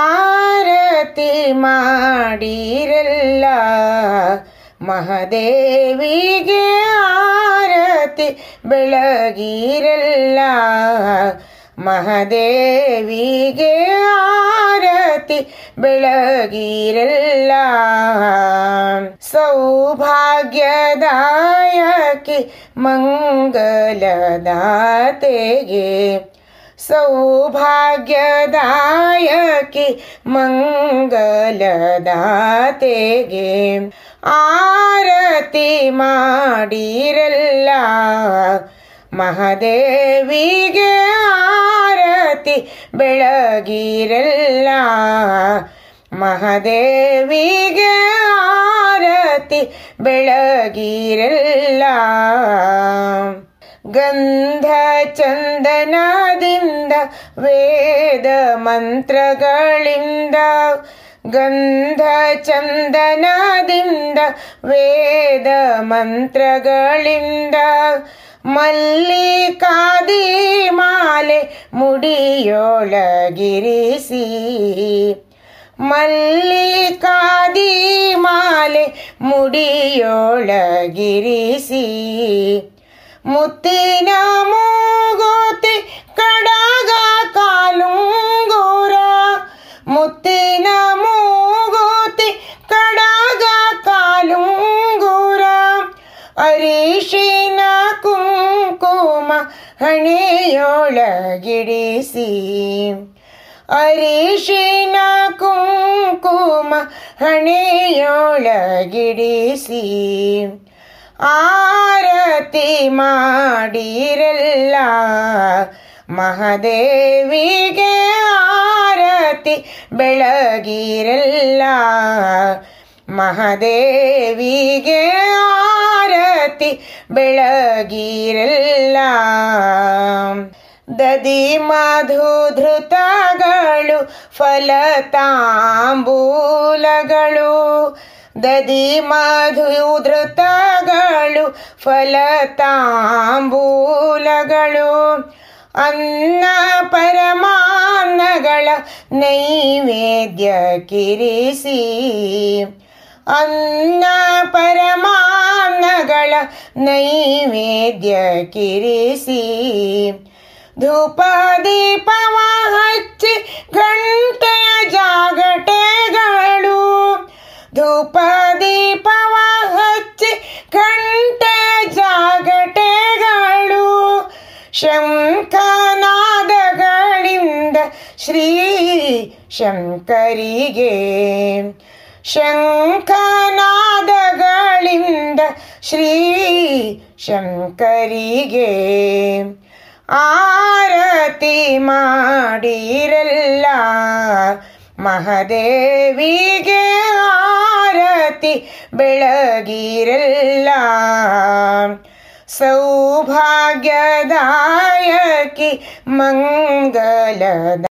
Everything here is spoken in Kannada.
ಆರತಿ ಮಾಡಿರಲ್ಲ ಮಹದೇವಿಗೆ ಆರತಿ ಬೆಳಗಿರಲ್ಲ ಮಹದೇವಿಗೆ ಆರತಿ ಬೆಳಗಿರಲ್ಲ ಸೌಭಾಗ್ಯದಾಯಕಿ ಮಂಗಲದಾತೆಗೆ ಸೌಭಾಗ್ಯದಾಯಕಿ ಮಂಗಲದಾತೆಗೆ ಆರತಿ ಮಾಡಿರಲ್ಲ ಮಹಾದೇವಿಗೆ ಆರತಿ ಬೆಳಗಿರಲ್ಲ ಮಹಾದೇವಿಗೆ ಆರತಿ ಬೆಳಗಿರಲ್ಲ गन्धचन्दनादि वेदमन्त्रिन्द गन्धचन्दनादि वेदमन्त्रिं मल्लिकादिमाले मुडि योळगिरसि मल्लिकादिमाले मुडियोगिरिसी ಮುತ್ತಿನ ಮೂಗೋತಿ ಕಡಗ ಕಾಲುಂಗೂರ ಮುತ್ತಿನ ಮೂಗೋತಿ ಕಡಗ ಕಾಲುಂಗೂರ ಅರಿಶಿನ ಕುಂಕುಮ ಹಣೆಯೊಳಗಿಡಿಸಿ ಅರಿಶಿನ ಕುಂಕುಮ ಹಣೆಯೊಳಗಿಡಿಸಿ ಆರತಿ ಮಾಡಿರಲ್ಲ ಮಹಾದೇವಿಗೆ ಆರತಿ ಬೆಳಗಿರಲ್ಲ ಮಹಾದೇವಿಗೆ ಆರತಿ ಬೆಳಗಿರಲ್ಲ ದದಿ ಮಧುಧೃತಗಳು ಫಲತಾಂಬೂಲಗಳು ದದಿ ಧೃತ ಫಲಗಳು ಫಲತಾಂಬೂಲಗಳು ಅನ್ನ ಪರಮಾನ್ನಗಳ ನೈವೇದ್ಯ ಕಿರಿಸಿ ಅನ್ನ ಪರಮಾನ್ನಗಳ ನೈವೇದ್ಯ ಕಿರಿಸಿ ಧೂಪ ದೀಪವ ಶಂಖನಾದಗಳಿಂದ ಶ್ರೀ ಶಂಕರಿಗೆ ಶಂಖನಾದಗಳಿಂದ ಶ್ರೀ ಶಂಕರಿಗೆ ಆರತಿ ಮಾಡಿರಲ್ಲ ಮಹದೇವಿಗೆ ಆರತಿ ಬೆಳಗಿರಲ್ಲ सौभाग्यदाय कि